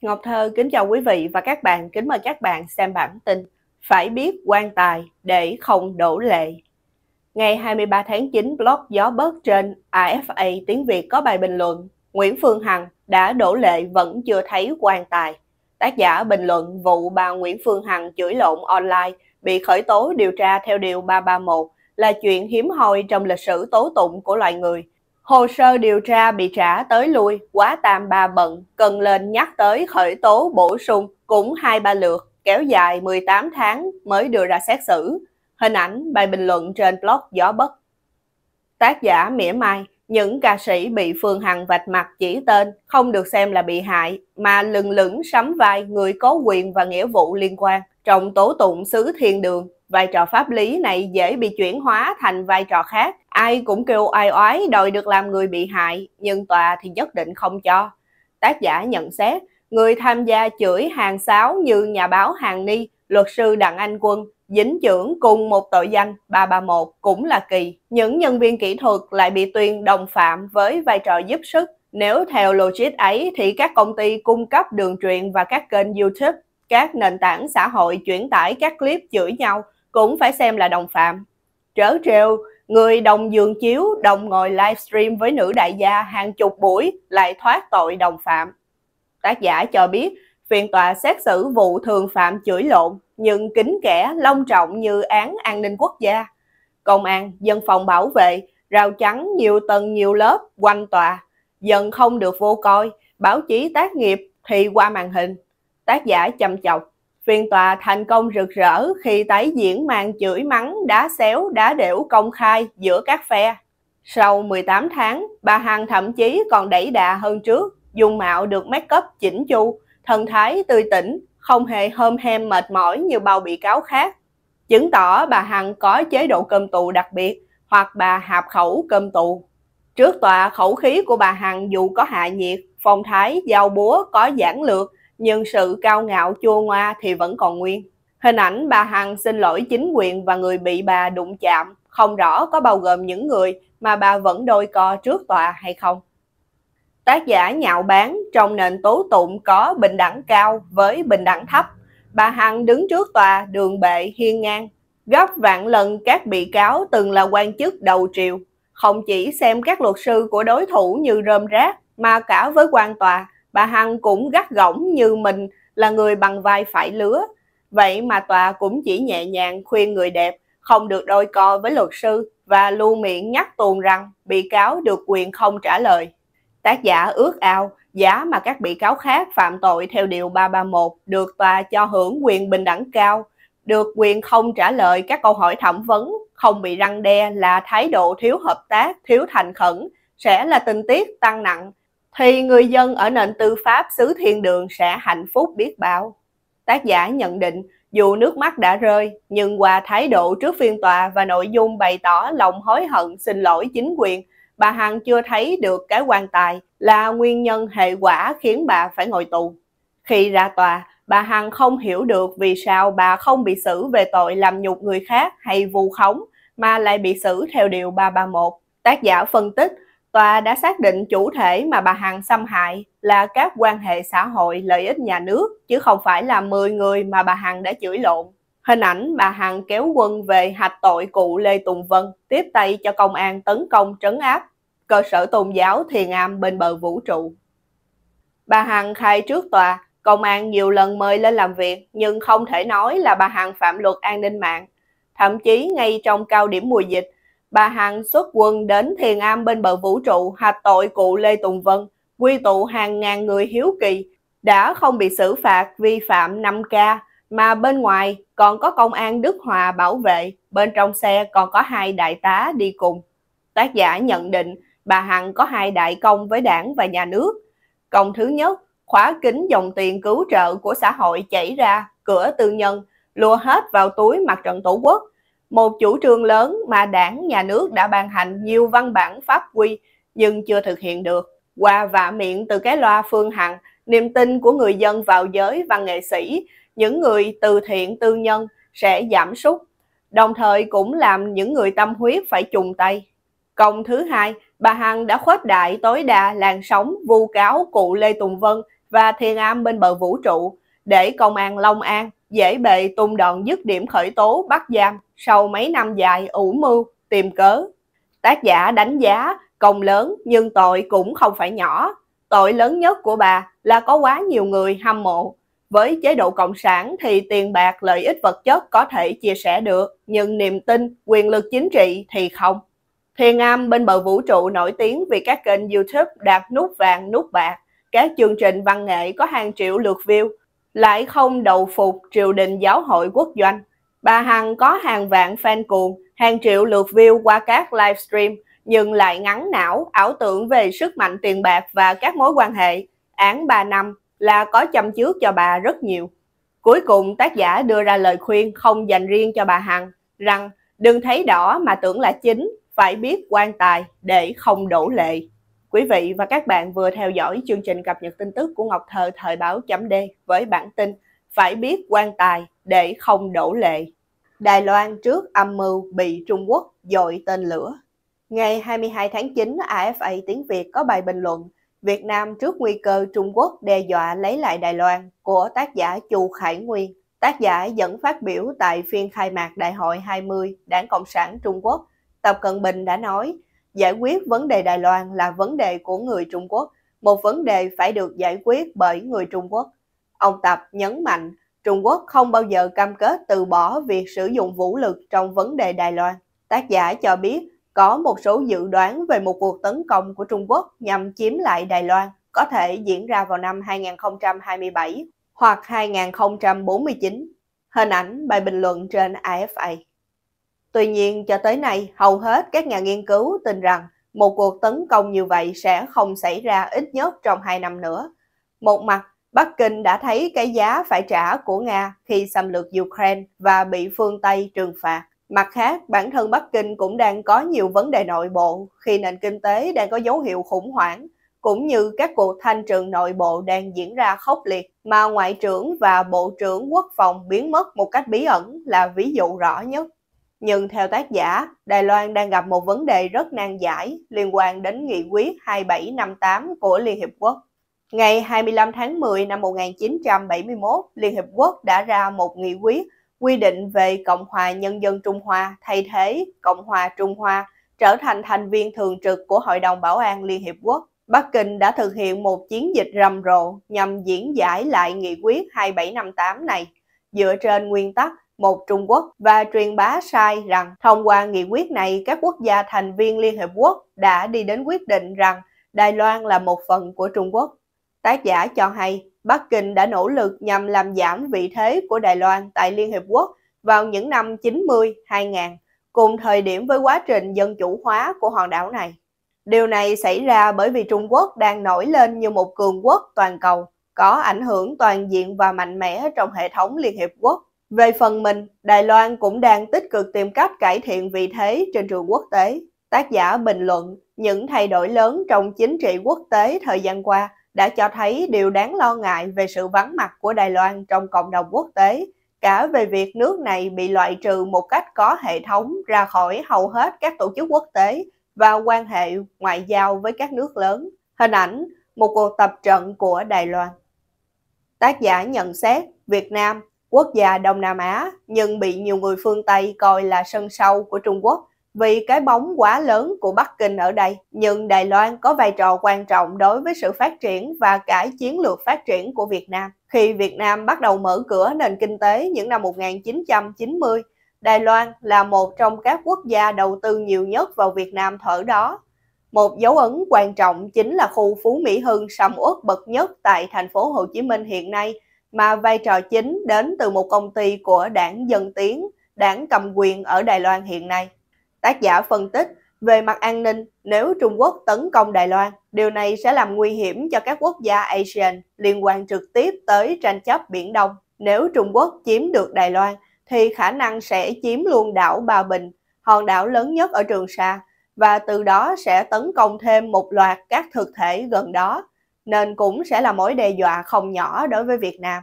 Ngọc Thơ kính chào quý vị và các bạn, kính mời các bạn xem bản tin Phải biết quan tài để không đổ lệ. Ngày 23 tháng 9, blog Gió Bớt trên AFA tiếng Việt có bài bình luận Nguyễn Phương Hằng đã đổ lệ vẫn chưa thấy quan tài. Tác giả bình luận vụ bà Nguyễn Phương Hằng chửi lộn online bị khởi tố điều tra theo điều 331 là chuyện hiếm hoi trong lịch sử tố tụng của loài người Hồ sơ điều tra bị trả tới lui, quá tàm bà bận, cần lên nhắc tới khởi tố bổ sung cũng hai ba lượt, kéo dài 18 tháng mới đưa ra xét xử. Hình ảnh bài bình luận trên blog Gió Bất. Tác giả mỉa mai, những ca sĩ bị Phương Hằng vạch mặt chỉ tên không được xem là bị hại mà lừng lững sắm vai người có quyền và nghĩa vụ liên quan trong tố tụng xứ thiên đường vai trò pháp lý này dễ bị chuyển hóa thành vai trò khác. Ai cũng kêu ai oái đòi được làm người bị hại, nhưng tòa thì nhất định không cho. Tác giả nhận xét, người tham gia chửi hàng sáo như nhà báo Hàng Ni, luật sư Đặng Anh Quân, dính trưởng cùng một tội danh 331 cũng là kỳ. Những nhân viên kỹ thuật lại bị tuyên đồng phạm với vai trò giúp sức. Nếu theo logic ấy thì các công ty cung cấp đường truyền và các kênh YouTube, các nền tảng xã hội chuyển tải các clip chửi nhau cũng phải xem là đồng phạm. Trớ trêu, người đồng giường chiếu, đồng ngồi livestream với nữ đại gia hàng chục buổi lại thoát tội đồng phạm. Tác giả cho biết, phiên tòa xét xử vụ thường phạm chửi lộn nhưng kính kẻ long trọng như án an ninh quốc gia. Công an, dân phòng bảo vệ, rào chắn nhiều tầng nhiều lớp quanh tòa, dần không được vô coi, báo chí tác nghiệp thì qua màn hình. Tác giả chăm chọc Phiên tòa thành công rực rỡ khi tái diễn màn chửi mắng, đá xéo, đá đểu công khai giữa các phe. Sau 18 tháng, bà Hằng thậm chí còn đẩy đà hơn trước, dung mạo được make up chỉnh chu, thần thái tươi tỉnh, không hề hôm hem mệt mỏi như bao bị cáo khác. Chứng tỏ bà Hằng có chế độ cơm tù đặc biệt hoặc bà hạp khẩu cơm tù. Trước tòa, khẩu khí của bà Hằng dù có hạ nhiệt, phong thái, dao búa có giản lược, nhưng sự cao ngạo chua ngoa thì vẫn còn nguyên. Hình ảnh bà Hằng xin lỗi chính quyền và người bị bà đụng chạm, không rõ có bao gồm những người mà bà vẫn đôi co trước tòa hay không. Tác giả nhạo bán trong nền tố tụng có bình đẳng cao với bình đẳng thấp. Bà Hằng đứng trước tòa đường bệ hiên ngang, gấp vạn lần các bị cáo từng là quan chức đầu triều. Không chỉ xem các luật sư của đối thủ như rơm rác, mà cả với quan tòa bà Hằng cũng gắt gỏng như mình là người bằng vai phải lứa. Vậy mà tòa cũng chỉ nhẹ nhàng khuyên người đẹp không được đôi co với luật sư và luôn miệng nhắc tuồn rằng bị cáo được quyền không trả lời. Tác giả ước ao giá mà các bị cáo khác phạm tội theo Điều 331 được tòa cho hưởng quyền bình đẳng cao, được quyền không trả lời các câu hỏi thẩm vấn, không bị răng đe là thái độ thiếu hợp tác, thiếu thành khẩn, sẽ là tình tiết tăng nặng thì người dân ở nền tư pháp xứ thiên đường sẽ hạnh phúc biết bao. Tác giả nhận định dù nước mắt đã rơi, nhưng qua thái độ trước phiên tòa và nội dung bày tỏ lòng hối hận xin lỗi chính quyền, bà Hằng chưa thấy được cái quan tài là nguyên nhân hệ quả khiến bà phải ngồi tù. Khi ra tòa, bà Hằng không hiểu được vì sao bà không bị xử về tội làm nhục người khác hay vu khống mà lại bị xử theo điều 331. Tác giả phân tích tòa đã xác định chủ thể mà bà Hằng xâm hại là các quan hệ xã hội lợi ích nhà nước, chứ không phải là 10 người mà bà Hằng đã chửi lộn. Hình ảnh bà Hằng kéo quân về hạch tội cụ Lê Tùng Vân, tiếp tay cho công an tấn công trấn áp, cơ sở tôn giáo thiền am bên bờ vũ trụ. Bà Hằng khai trước tòa, công an nhiều lần mời lên làm việc nhưng không thể nói là bà Hằng phạm luật an ninh mạng. Thậm chí ngay trong cao điểm mùa dịch, bà Hằng xuất quân đến thiền am bên bờ vũ trụ hạt tội cụ Lê Tùng Vân, quy tụ hàng ngàn người hiếu kỳ, đã không bị xử phạt vi phạm 5K, mà bên ngoài còn có công an Đức Hòa bảo vệ, bên trong xe còn có hai đại tá đi cùng. Tác giả nhận định bà Hằng có hai đại công với đảng và nhà nước. Công thứ nhất, khóa kín dòng tiền cứu trợ của xã hội chảy ra cửa tư nhân, lùa hết vào túi mặt trận tổ quốc một chủ trương lớn mà đảng, nhà nước đã ban hành nhiều văn bản pháp quy nhưng chưa thực hiện được. Qua vạ miệng từ cái loa Phương Hằng, niềm tin của người dân vào giới văn nghệ sĩ, những người từ thiện tư nhân sẽ giảm sút, đồng thời cũng làm những người tâm huyết phải chùng tay. Công thứ hai, bà Hằng đã khuếch đại tối đa làn sóng vu cáo cụ Lê Tùng Vân và Thiên Am bên bờ vũ trụ để công an Long An dễ bề tung đòn dứt điểm khởi tố bắt giam sau mấy năm dài ủ mưu, tìm cớ. Tác giả đánh giá công lớn nhưng tội cũng không phải nhỏ. Tội lớn nhất của bà là có quá nhiều người hâm mộ. Với chế độ cộng sản thì tiền bạc lợi ích vật chất có thể chia sẻ được, nhưng niềm tin, quyền lực chính trị thì không. Thiên Am bên bờ vũ trụ nổi tiếng vì các kênh YouTube đạt nút vàng, nút bạc. Các chương trình văn nghệ có hàng triệu lượt view, lại không đầu phục triều đình giáo hội quốc doanh. Bà Hằng có hàng vạn fan cuồng, hàng triệu lượt view qua các livestream, nhưng lại ngắn não, ảo tưởng về sức mạnh tiền bạc và các mối quan hệ. Án 3 năm là có châm trước cho bà rất nhiều. Cuối cùng tác giả đưa ra lời khuyên không dành riêng cho bà Hằng rằng đừng thấy đỏ mà tưởng là chính, phải biết quan tài để không đổ lệ. Quý vị và các bạn vừa theo dõi chương trình cập nhật tin tức của Ngọc Thơ Thời báo chấm D với bản tin Phải biết quan tài để không đổ lệ. Đài Loan trước âm mưu bị Trung Quốc dội tên lửa. Ngày 22 tháng 9, AFA Tiếng Việt có bài bình luận Việt Nam trước nguy cơ Trung Quốc đe dọa lấy lại Đài Loan của tác giả Chu Khải Nguyên. Tác giả dẫn phát biểu tại phiên khai mạc Đại hội 20 Đảng Cộng sản Trung Quốc. Tập Cận Bình đã nói, giải quyết vấn đề Đài Loan là vấn đề của người Trung Quốc, một vấn đề phải được giải quyết bởi người Trung Quốc. Ông Tập nhấn mạnh Trung Quốc không bao giờ cam kết từ bỏ việc sử dụng vũ lực trong vấn đề Đài Loan. Tác giả cho biết có một số dự đoán về một cuộc tấn công của Trung Quốc nhằm chiếm lại Đài Loan có thể diễn ra vào năm 2027 hoặc 2049. Hình ảnh bài bình luận trên AFA. Tuy nhiên, cho tới nay, hầu hết các nhà nghiên cứu tin rằng một cuộc tấn công như vậy sẽ không xảy ra ít nhất trong hai năm nữa. Một mặt, Bắc Kinh đã thấy cái giá phải trả của Nga khi xâm lược Ukraine và bị phương Tây trừng phạt. Mặt khác, bản thân Bắc Kinh cũng đang có nhiều vấn đề nội bộ khi nền kinh tế đang có dấu hiệu khủng hoảng, cũng như các cuộc thanh trừng nội bộ đang diễn ra khốc liệt mà Ngoại trưởng và Bộ trưởng Quốc phòng biến mất một cách bí ẩn là ví dụ rõ nhất. Nhưng theo tác giả, Đài Loan đang gặp một vấn đề rất nan giải liên quan đến nghị quyết 2758 của Liên Hiệp Quốc. Ngày 25 tháng 10 năm 1971, Liên Hiệp Quốc đã ra một nghị quyết quy định về Cộng hòa Nhân dân Trung Hoa thay thế Cộng hòa Trung Hoa trở thành thành viên thường trực của Hội đồng Bảo an Liên Hiệp Quốc. Bắc Kinh đã thực hiện một chiến dịch rầm rộ nhằm diễn giải lại nghị quyết 2758 này. Dựa trên nguyên tắc một Trung Quốc và truyền bá sai rằng thông qua nghị quyết này các quốc gia thành viên Liên Hợp Quốc đã đi đến quyết định rằng Đài Loan là một phần của Trung Quốc. Tác giả cho hay Bắc Kinh đã nỗ lực nhằm làm giảm vị thế của Đài Loan tại Liên Hiệp Quốc vào những năm 90-2000, cùng thời điểm với quá trình dân chủ hóa của hòn đảo này. Điều này xảy ra bởi vì Trung Quốc đang nổi lên như một cường quốc toàn cầu, có ảnh hưởng toàn diện và mạnh mẽ trong hệ thống Liên Hiệp Quốc. Về phần mình, Đài Loan cũng đang tích cực tìm cách cải thiện vị thế trên trường quốc tế. Tác giả bình luận, những thay đổi lớn trong chính trị quốc tế thời gian qua đã cho thấy điều đáng lo ngại về sự vắng mặt của Đài Loan trong cộng đồng quốc tế, cả về việc nước này bị loại trừ một cách có hệ thống ra khỏi hầu hết các tổ chức quốc tế và quan hệ ngoại giao với các nước lớn. Hình ảnh một cuộc tập trận của Đài Loan. Tác giả nhận xét Việt Nam quốc gia Đông Nam Á nhưng bị nhiều người phương Tây coi là sân sau của Trung Quốc vì cái bóng quá lớn của Bắc Kinh ở đây. Nhưng Đài Loan có vai trò quan trọng đối với sự phát triển và cả chiến lược phát triển của Việt Nam. Khi Việt Nam bắt đầu mở cửa nền kinh tế những năm 1990, Đài Loan là một trong các quốc gia đầu tư nhiều nhất vào Việt Nam thở đó. Một dấu ấn quan trọng chính là khu Phú Mỹ Hưng sầm uất bậc nhất tại thành phố Hồ Chí Minh hiện nay – mà vai trò chính đến từ một công ty của đảng Dân Tiến, đảng cầm quyền ở Đài Loan hiện nay. Tác giả phân tích, về mặt an ninh, nếu Trung Quốc tấn công Đài Loan, điều này sẽ làm nguy hiểm cho các quốc gia ASEAN liên quan trực tiếp tới tranh chấp Biển Đông. Nếu Trung Quốc chiếm được Đài Loan, thì khả năng sẽ chiếm luôn đảo Ba Bình, hòn đảo lớn nhất ở Trường Sa, và từ đó sẽ tấn công thêm một loạt các thực thể gần đó nên cũng sẽ là mối đe dọa không nhỏ đối với Việt Nam.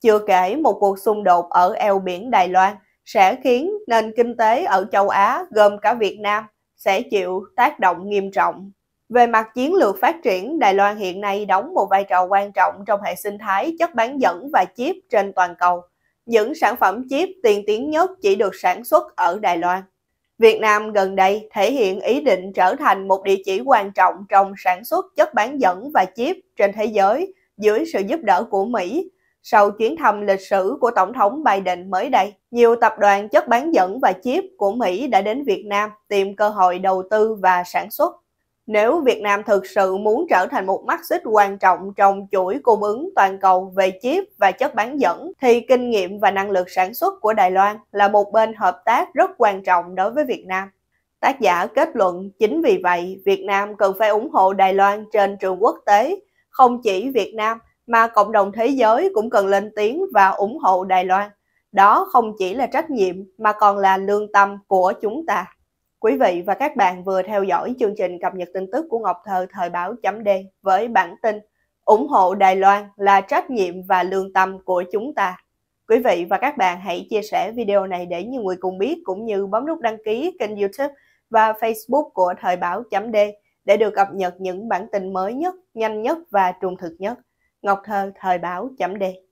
Chưa kể một cuộc xung đột ở eo biển Đài Loan sẽ khiến nền kinh tế ở châu Á gồm cả Việt Nam sẽ chịu tác động nghiêm trọng. Về mặt chiến lược phát triển, Đài Loan hiện nay đóng một vai trò quan trọng trong hệ sinh thái chất bán dẫn và chip trên toàn cầu. Những sản phẩm chip tiên tiến nhất chỉ được sản xuất ở Đài Loan. Việt Nam gần đây thể hiện ý định trở thành một địa chỉ quan trọng trong sản xuất chất bán dẫn và chip trên thế giới dưới sự giúp đỡ của Mỹ. Sau chuyến thăm lịch sử của Tổng thống Biden mới đây, nhiều tập đoàn chất bán dẫn và chip của Mỹ đã đến Việt Nam tìm cơ hội đầu tư và sản xuất. Nếu Việt Nam thực sự muốn trở thành một mắt xích quan trọng trong chuỗi cung ứng toàn cầu về chip và chất bán dẫn, thì kinh nghiệm và năng lực sản xuất của Đài Loan là một bên hợp tác rất quan trọng đối với Việt Nam. Tác giả kết luận chính vì vậy Việt Nam cần phải ủng hộ Đài Loan trên trường quốc tế. Không chỉ Việt Nam mà cộng đồng thế giới cũng cần lên tiếng và ủng hộ Đài Loan. Đó không chỉ là trách nhiệm mà còn là lương tâm của chúng ta. Quý vị và các bạn vừa theo dõi chương trình cập nhật tin tức của Ngọc Thơ Thời báo chấm D với bản tin ủng hộ Đài Loan là trách nhiệm và lương tâm của chúng ta. Quý vị và các bạn hãy chia sẻ video này để nhiều người cùng biết cũng như bấm nút đăng ký kênh YouTube và Facebook của Thời báo chấm D để được cập nhật những bản tin mới nhất, nhanh nhất và trung thực nhất. Ngọc Thơ Thời báo chấm D